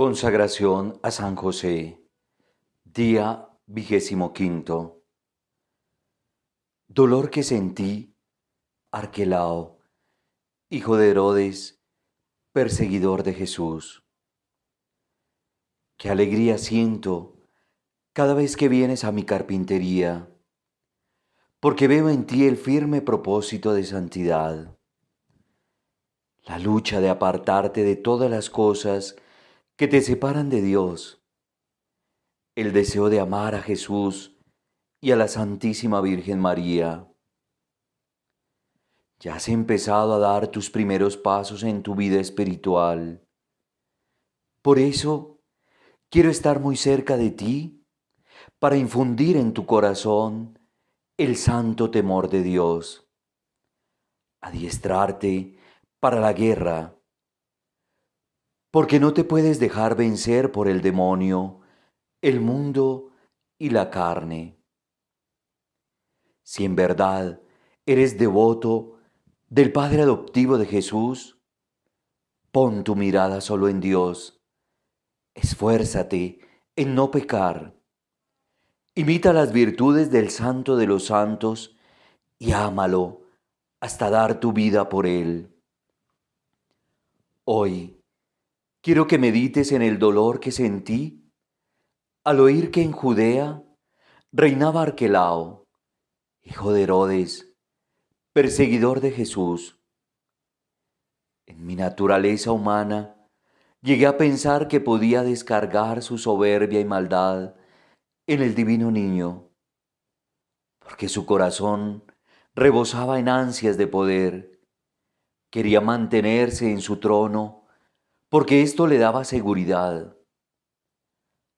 Consagración a San José, día vigésimo quinto. Dolor que sentí, Arquelao, hijo de Herodes, perseguidor de Jesús. Qué alegría siento cada vez que vienes a mi carpintería, porque veo en ti el firme propósito de santidad, la lucha de apartarte de todas las cosas que te separan de Dios. El deseo de amar a Jesús y a la Santísima Virgen María. Ya has empezado a dar tus primeros pasos en tu vida espiritual. Por eso, quiero estar muy cerca de ti para infundir en tu corazón el santo temor de Dios, adiestrarte para la guerra porque no te puedes dejar vencer por el demonio, el mundo y la carne. Si en verdad eres devoto del Padre adoptivo de Jesús, pon tu mirada solo en Dios. Esfuérzate en no pecar. Imita las virtudes del Santo de los Santos y ámalo hasta dar tu vida por Él. Hoy, Quiero que medites en el dolor que sentí al oír que en Judea reinaba Arquelao, hijo de Herodes, perseguidor de Jesús. En mi naturaleza humana llegué a pensar que podía descargar su soberbia y maldad en el divino niño, porque su corazón rebosaba en ansias de poder. Quería mantenerse en su trono porque esto le daba seguridad.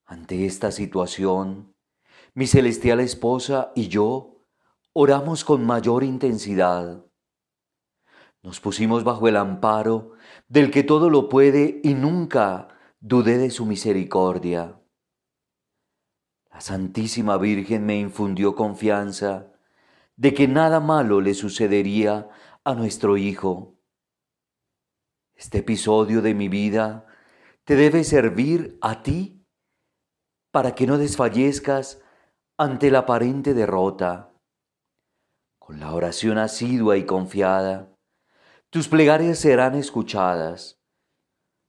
Ante esta situación, mi celestial esposa y yo oramos con mayor intensidad. Nos pusimos bajo el amparo del que todo lo puede y nunca dudé de su misericordia. La Santísima Virgen me infundió confianza de que nada malo le sucedería a nuestro Hijo este episodio de mi vida te debe servir a ti para que no desfallezcas ante la aparente derrota. Con la oración asidua y confiada, tus plegarias serán escuchadas,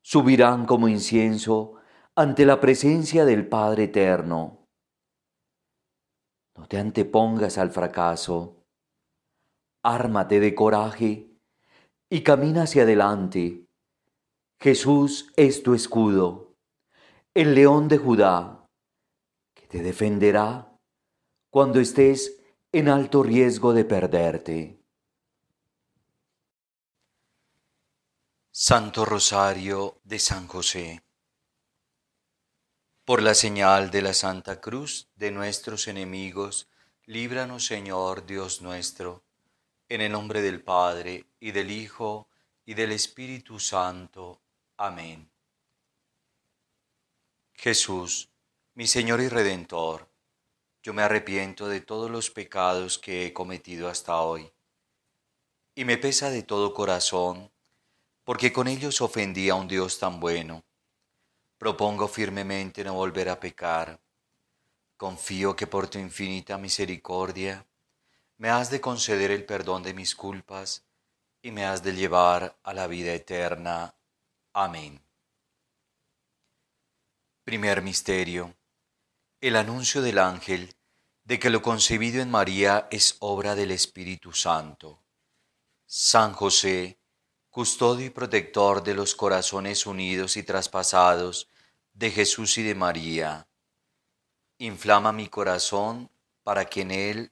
subirán como incienso ante la presencia del Padre Eterno. No te antepongas al fracaso, ármate de coraje y camina hacia adelante. Jesús es tu escudo, el león de Judá, que te defenderá cuando estés en alto riesgo de perderte. Santo Rosario de San José. Por la señal de la Santa Cruz de nuestros enemigos, líbranos Señor Dios nuestro en el nombre del Padre, y del Hijo, y del Espíritu Santo. Amén. Jesús, mi Señor y Redentor, yo me arrepiento de todos los pecados que he cometido hasta hoy, y me pesa de todo corazón, porque con ellos ofendí a un Dios tan bueno. Propongo firmemente no volver a pecar. Confío que por tu infinita misericordia me has de conceder el perdón de mis culpas y me has de llevar a la vida eterna. Amén. Primer misterio. El anuncio del ángel de que lo concebido en María es obra del Espíritu Santo. San José, custodio y protector de los corazones unidos y traspasados de Jesús y de María, inflama mi corazón para que en él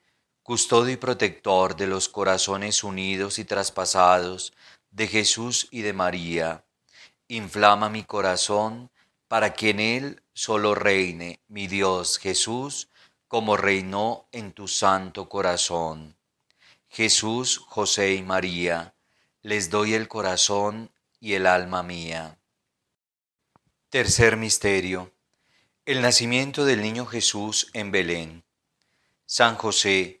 custodio y protector de los corazones unidos y traspasados de Jesús y de María, inflama mi corazón para que en él solo reine mi Dios Jesús, como reinó en tu santo corazón. Jesús, José y María, les doy el corazón y el alma mía. Tercer misterio. El nacimiento del niño Jesús en Belén. San José,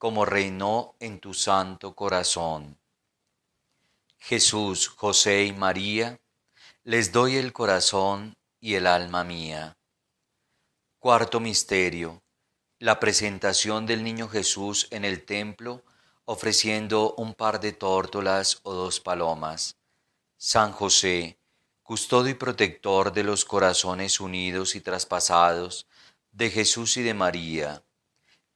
como reinó en tu santo corazón. Jesús, José y María, les doy el corazón y el alma mía. Cuarto misterio. La presentación del niño Jesús en el templo ofreciendo un par de tórtolas o dos palomas. San José, custodio y protector de los corazones unidos y traspasados de Jesús y de María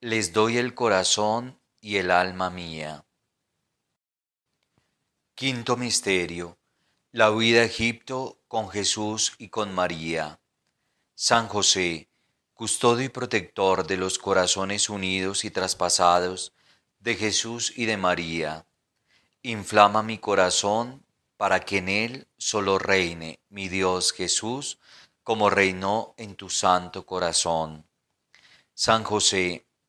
les doy el corazón y el alma mía. Quinto Misterio. La huida a Egipto con Jesús y con María. San José, custodio y protector de los corazones unidos y traspasados de Jesús y de María. Inflama mi corazón para que en él solo reine mi Dios Jesús, como reinó en tu santo corazón. San José,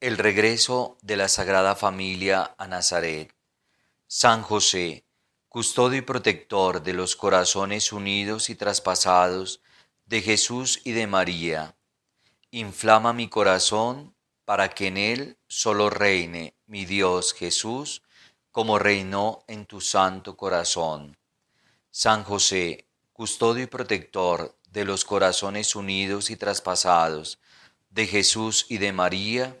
el regreso de la Sagrada Familia a Nazaret. San José, custodio y protector de los corazones unidos y traspasados de Jesús y de María, inflama mi corazón para que en él solo reine mi Dios Jesús, como reinó en tu santo corazón. San José, custodio y protector de los corazones unidos y traspasados de Jesús y de María,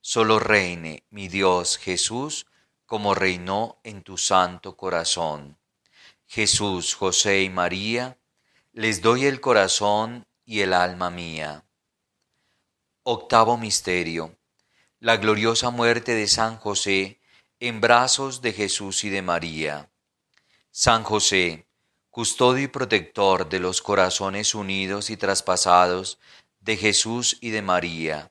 solo reine mi Dios Jesús, como reinó en tu santo corazón. Jesús, José y María, les doy el corazón y el alma mía. Octavo Misterio. La gloriosa muerte de San José en brazos de Jesús y de María. San José, custodio y protector de los corazones unidos y traspasados de Jesús y de María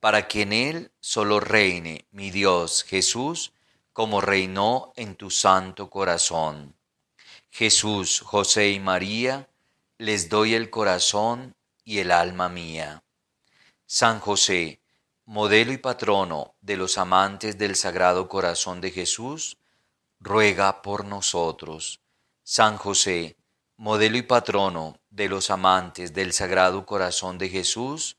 para que en él solo reine mi Dios Jesús, como reinó en tu santo corazón. Jesús, José y María, les doy el corazón y el alma mía. San José, modelo y patrono de los amantes del Sagrado Corazón de Jesús, ruega por nosotros. San José, modelo y patrono de los amantes del Sagrado Corazón de Jesús,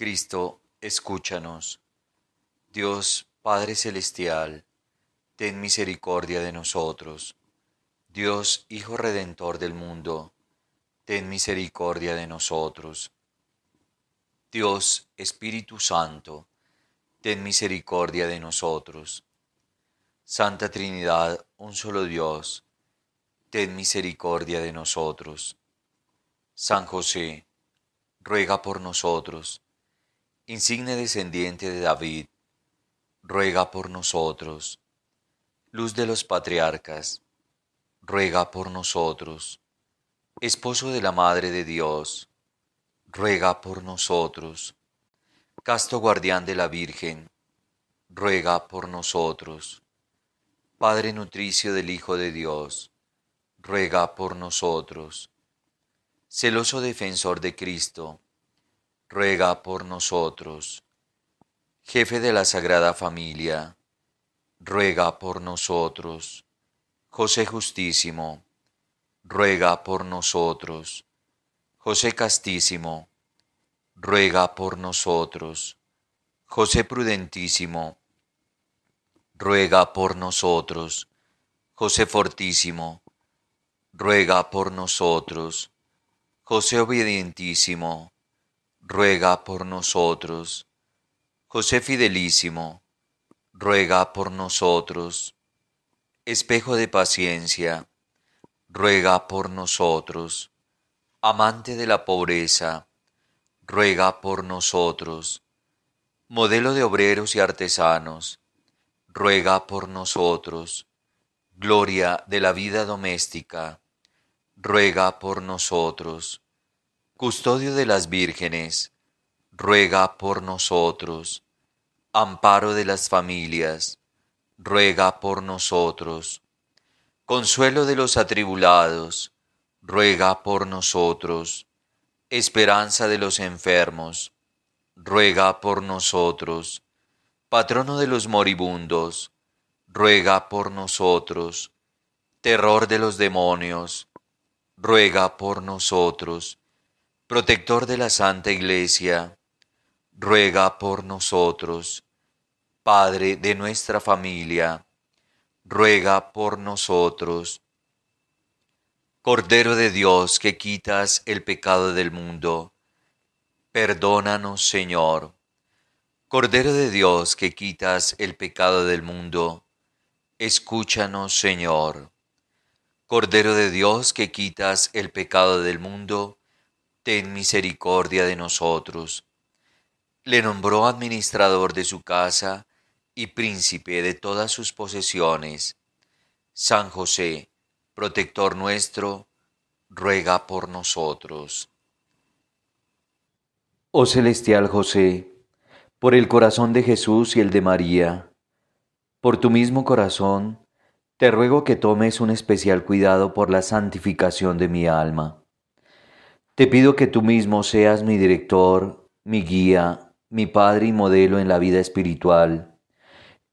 Cristo, escúchanos. Dios Padre Celestial, ten misericordia de nosotros. Dios Hijo Redentor del mundo, ten misericordia de nosotros. Dios Espíritu Santo, ten misericordia de nosotros. Santa Trinidad, un solo Dios, ten misericordia de nosotros. San José, ruega por nosotros insigne descendiente de David, ruega por nosotros. Luz de los patriarcas, ruega por nosotros. Esposo de la Madre de Dios, ruega por nosotros. Casto guardián de la Virgen, ruega por nosotros. Padre nutricio del Hijo de Dios, ruega por nosotros. Celoso defensor de Cristo, ruega por nosotros. Jefe de la Sagrada Familia, ruega por nosotros. José Justísimo, ruega por nosotros. José Castísimo, ruega por nosotros. José Prudentísimo, ruega por nosotros. José Fortísimo, ruega por nosotros. José Obedientísimo, ruega por nosotros. José Fidelísimo, ruega por nosotros. Espejo de paciencia, ruega por nosotros. Amante de la pobreza, ruega por nosotros. Modelo de obreros y artesanos, ruega por nosotros. Gloria de la vida doméstica, ruega por nosotros. Custodio de las vírgenes, ruega por nosotros. Amparo de las familias, ruega por nosotros. Consuelo de los atribulados, ruega por nosotros. Esperanza de los enfermos, ruega por nosotros. Patrono de los moribundos, ruega por nosotros. Terror de los demonios, ruega por nosotros protector de la Santa Iglesia, ruega por nosotros. Padre de nuestra familia, ruega por nosotros. Cordero de Dios que quitas el pecado del mundo, perdónanos Señor. Cordero de Dios que quitas el pecado del mundo, escúchanos Señor. Cordero de Dios que quitas el pecado del mundo, ten misericordia de nosotros. Le nombró administrador de su casa y príncipe de todas sus posesiones. San José, protector nuestro, ruega por nosotros. Oh celestial José, por el corazón de Jesús y el de María, por tu mismo corazón, te ruego que tomes un especial cuidado por la santificación de mi alma te pido que tú mismo seas mi director, mi guía, mi padre y modelo en la vida espiritual,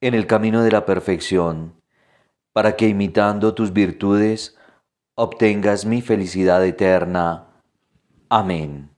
en el camino de la perfección, para que imitando tus virtudes obtengas mi felicidad eterna. Amén.